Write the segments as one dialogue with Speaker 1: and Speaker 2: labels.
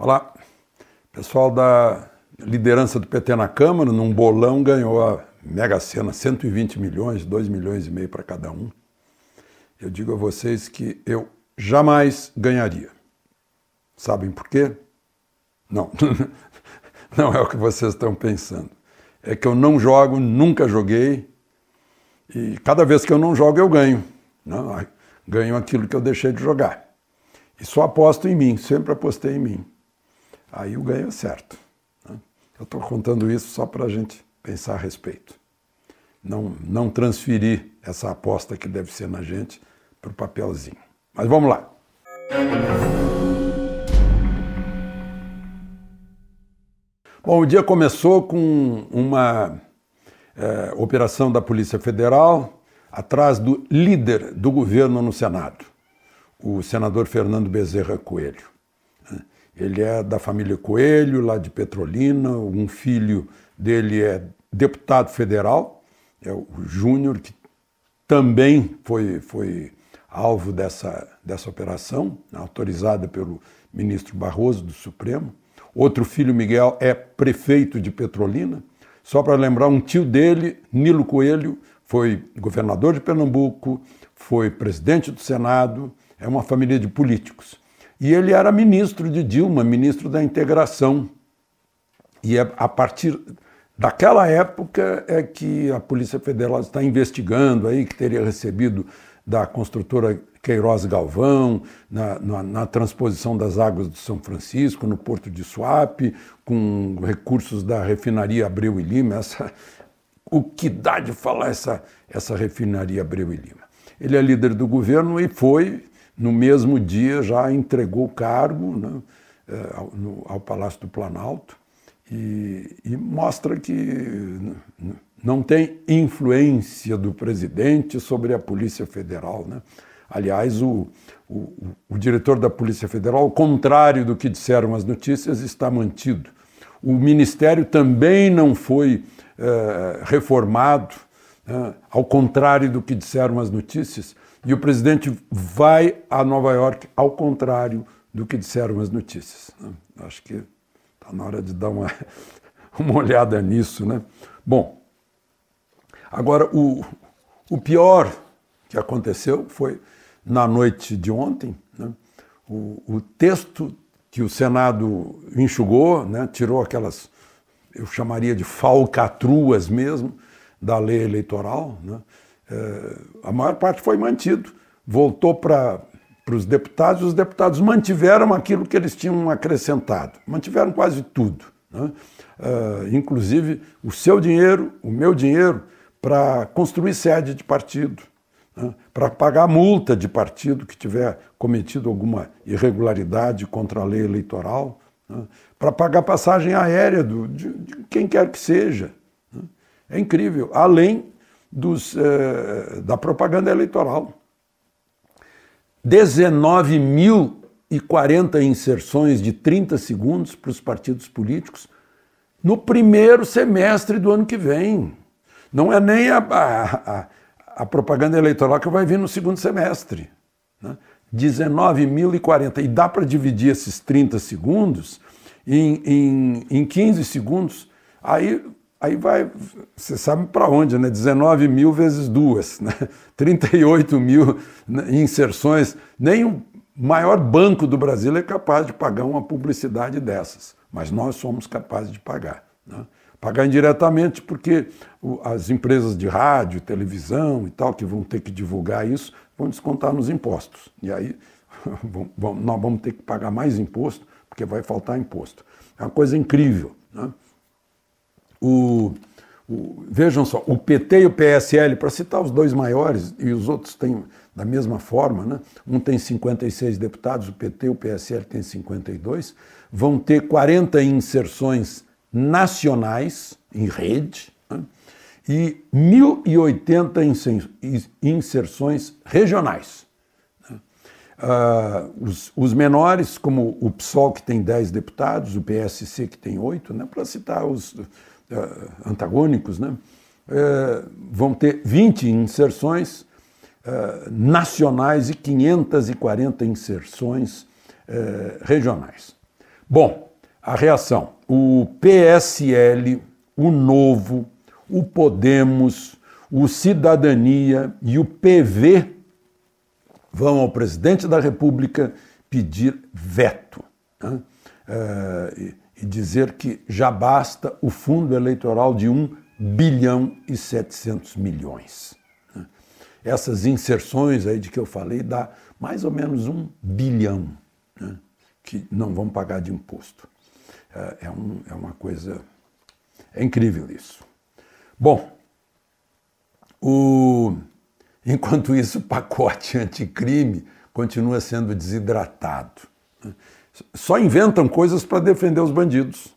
Speaker 1: Olá, pessoal da liderança do PT na Câmara, num bolão ganhou a Mega Sena 120 milhões, 2 milhões e meio para cada um. Eu digo a vocês que eu jamais ganharia. Sabem por quê? Não, não é o que vocês estão pensando. É que eu não jogo, nunca joguei, e cada vez que eu não jogo eu ganho. Não, ah, ganho aquilo que eu deixei de jogar. E só aposto em mim, sempre apostei em mim aí o ganho é certo. Né? Eu estou contando isso só para a gente pensar a respeito. Não, não transferir essa aposta que deve ser na gente para o papelzinho. Mas vamos lá. Bom, o dia começou com uma é, operação da Polícia Federal atrás do líder do governo no Senado, o senador Fernando Bezerra Coelho. Ele é da família Coelho, lá de Petrolina. Um filho dele é deputado federal, é o Júnior, que também foi, foi alvo dessa, dessa operação, autorizada pelo ministro Barroso do Supremo. Outro filho, Miguel, é prefeito de Petrolina. Só para lembrar, um tio dele, Nilo Coelho, foi governador de Pernambuco, foi presidente do Senado, é uma família de políticos. E ele era ministro de Dilma, ministro da Integração. E é a partir daquela época é que a Polícia Federal está investigando aí que teria recebido da construtora Queiroz Galvão, na, na, na, transposição das águas do São Francisco, no Porto de Suape, com recursos da refinaria Abreu e Lima. Essa, o que dá de falar essa, essa refinaria Abreu e Lima? Ele é líder do governo e foi no mesmo dia já entregou o cargo né, eh, ao, no, ao, Palácio do Planalto e, e, mostra que não tem influência do presidente sobre a Polícia Federal. Né? Aliás, o, o, o diretor da Polícia Federal, ao contrário do que disseram as notícias, está mantido. O Ministério também não foi é, reformado né, ao contrário do que disseram as notícias, e o presidente vai a Nova York ao contrário do que disseram as notícias. Né. Acho que está na hora de dar uma, uma olhada nisso. Né? Bom, agora o, o pior que aconteceu foi na noite de ontem. Né? O, o, texto que o Senado enxugou, né? tirou aquelas, eu chamaria de falcatruas mesmo, da lei eleitoral, né? É, a maior parte foi mantido. Voltou para os deputados e os deputados mantiveram aquilo que eles tinham acrescentado. Mantiveram quase tudo. Né? É, inclusive o seu dinheiro, o meu dinheiro, para construir sede de partido, né? para pagar multa de partido que tiver cometido alguma irregularidade contra a lei eleitoral, né? para pagar passagem aérea do, de, de quem quer que seja. É incrível. Além dos, eh, da propaganda eleitoral. 19.040 inserções de 30 segundos para os partidos políticos no primeiro semestre do ano que vem. Não é nem a, a, a, a propaganda eleitoral que vai vir no segundo semestre. Né? 19.040. E dá para dividir esses 30 segundos em, em, em 15 segundos. Aí Aí vai, você sabe para onde, né? 19 mil vezes duas, né? 38 mil né, inserções. Nem o maior banco do Brasil é capaz de pagar uma publicidade dessas, mas nós somos capazes de pagar. Né? Pagar indiretamente porque as empresas de rádio, televisão e tal, que vão ter que divulgar isso, vão descontar nos impostos. E aí nós vamos ter que pagar mais imposto, porque vai faltar imposto. É uma coisa incrível. Né? O, o, vejam só, o PT e o PSL, para citar os dois maiores, e os outros têm da mesma forma, né? um tem 56 deputados, o PT e o PSL tem 52, vão ter 40 inserções nacionais em rede né? e 1.080 inserções regionais. Uh, os, os, menores, como o PSOL, que tem 10 deputados, o PSC, que tem 8, né, para citar os uh, antagônicos, né, uh, vão ter 20 inserções ah, nacionais e 540 inserções eh, regionais. Bom, a reação. O PSL, o Novo, o Podemos, o Cidadania e o PV vão ao presidente da República pedir veto né? Eh, e dizer que já basta o fundo eleitoral de 1 bilhão e 700 milhões. Né? Essas inserções aí de que eu falei dá mais ou menos um bilhão né? que não vão pagar de imposto. Eh, é, um, é uma coisa. É incrível isso. Bom, o. Enquanto isso, o pacote anticrime continua sendo desidratado. Só inventam coisas para defender os bandidos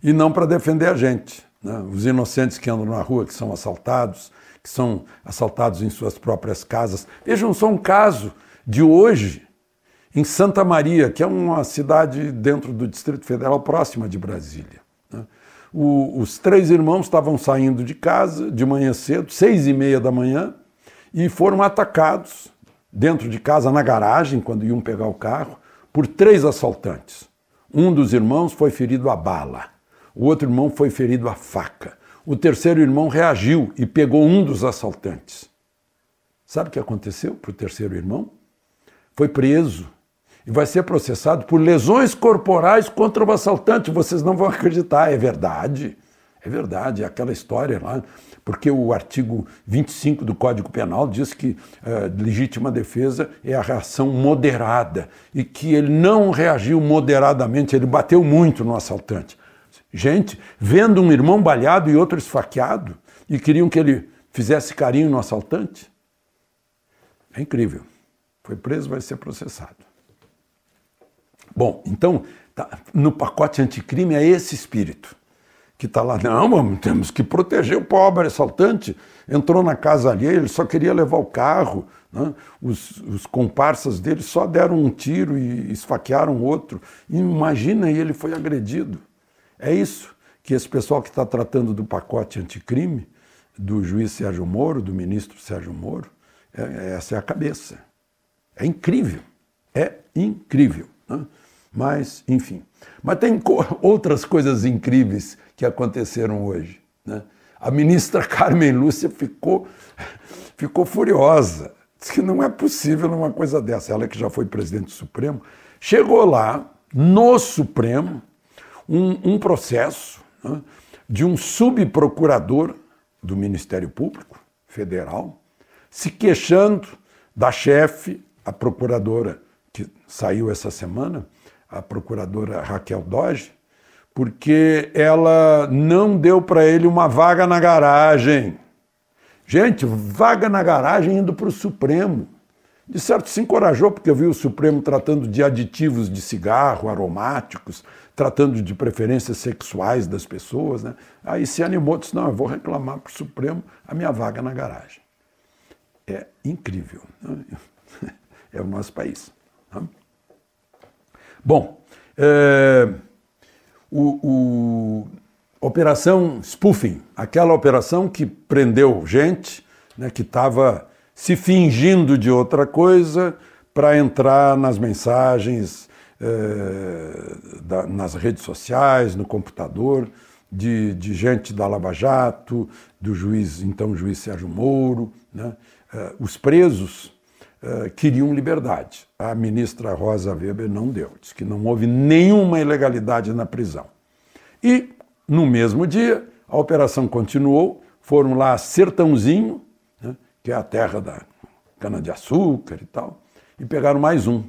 Speaker 1: e não para defender a gente. Né? Os inocentes que andam na rua, que são assaltados, que são assaltados em suas próprias casas. Vejam só um caso de hoje, em Santa Maria, que é uma cidade dentro do Distrito Federal próxima de Brasília. Né? O, os três irmãos estavam saindo de casa de manhã cedo, seis e meia da manhã, e foram atacados dentro de casa, na garagem, quando iam pegar o carro, por três assaltantes. Um dos irmãos foi ferido a bala, o outro irmão foi ferido a faca, o terceiro irmão reagiu e pegou um dos assaltantes. Sabe o que aconteceu para o terceiro irmão? Foi preso e vai ser processado por lesões corporais contra o assaltante. Vocês não vão acreditar, é verdade. É verdade, é aquela história lá, porque o artigo 25 do Código Penal diz que é, legítima defesa é a reação moderada e que ele não reagiu moderadamente, ele bateu muito no assaltante. Gente, vendo um irmão balhado e outro esfaqueado e queriam que ele fizesse carinho no assaltante? É incrível. Foi preso, vai ser processado. Bom, então, tá, no pacote anticrime é esse espírito que está lá. Não, mano, temos que proteger o pobre assaltante. Entrou na casa alheia, ele só queria levar o carro. Né? Os, os, comparsas dele só deram um tiro e esfaquearam outro. Imagina, ele foi agredido. É isso que esse pessoal que está tratando do pacote anticrime, do juiz Sérgio Moro, do ministro Sérgio Moro, é, é, essa é a cabeça. É incrível. É incrível. Né? Mas, enfim. Mas tem co outras coisas incríveis que aconteceram hoje. Né? A ministra Carmen Lúcia ficou, ficou furiosa. Diz que não é possível uma coisa dessa. Ela que já foi presidente do Supremo, chegou lá, no Supremo, um, um processo né, de um subprocurador do Ministério Público Federal se queixando da chefe, a procuradora que saiu essa semana, a procuradora Raquel Doge, porque ela não deu para ele uma vaga na garagem. Gente, vaga na garagem indo para o Supremo. De certo, se encorajou, porque eu vi o Supremo tratando de aditivos de cigarro, aromáticos, tratando de preferências sexuais das pessoas. Né? Aí se animou, disse: não, eu vou reclamar para o Supremo a minha vaga na garagem. É incrível. Né? É o nosso país. Né? Bom, é o, o operação spoofing, aquela operação que prendeu gente né, que estava se fingindo de outra coisa para entrar nas mensagens, eh, da, nas redes sociais, no computador, de, de, gente da Lava Jato, do juiz, então juiz Sérgio Moro. Né? Eh, os presos eh, queriam liberdade. A ministra Rosa Weber não deu, disse que não houve nenhuma ilegalidade na prisão. E, no mesmo dia, a operação continuou, foram lá a Sertãozinho, né, que é a terra da cana-de-açúcar e tal, e pegaram mais um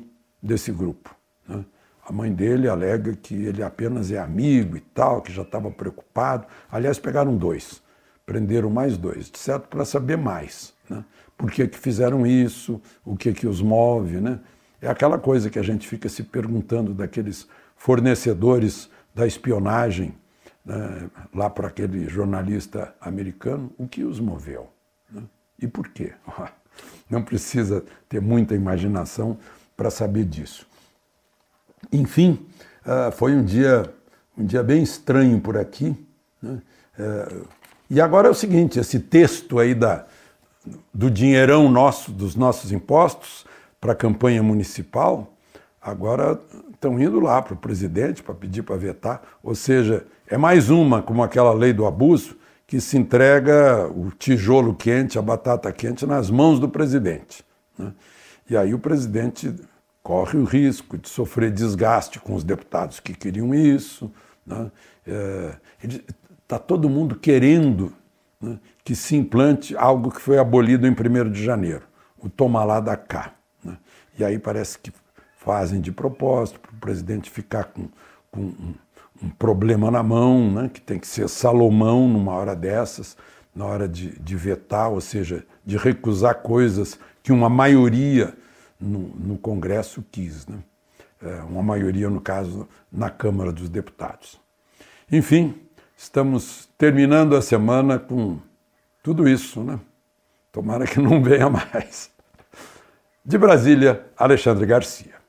Speaker 1: desse grupo. Né. A mãe dele alega que ele apenas é amigo e tal, que já estava preocupado. Aliás, pegaram dois Prenderam mais dois, certo? Para saber mais. Né? Por que, que fizeram isso? O que, que os move? Né? É aquela coisa que a gente fica se perguntando daqueles fornecedores da espionagem né? lá para aquele jornalista americano, o que os moveu? Né? E por quê? Não precisa ter muita imaginação para saber disso. Enfim, ah, foi um dia, um dia bem estranho por aqui. Né? Eh, e agora é o seguinte: esse texto aí da, do dinheirão nosso, dos nossos impostos, para a campanha municipal, agora estão indo lá para o presidente para pedir para vetar. Ou seja, é mais uma, como aquela lei do abuso, que se entrega o tijolo quente, a batata quente, nas mãos do presidente. Né? E aí o presidente corre o risco de sofrer desgaste com os deputados que queriam isso. Né? É, ele Está todo mundo querendo né, que se implante algo que foi abolido em 1 de janeiro, o toma lá da cá. Né? E aí parece que fazem de propósito para o presidente ficar com, com um, um, problema na mão, né, que tem que ser Salomão numa hora dessas, na hora de, de vetar, ou seja, de recusar coisas que uma maioria no, no Congresso quis. Né? É, uma maioria, no caso, na Câmara dos Deputados. Enfim, Estamos terminando a semana com tudo isso, né? Tomara que não venha mais. De Brasília, Alexandre Garcia.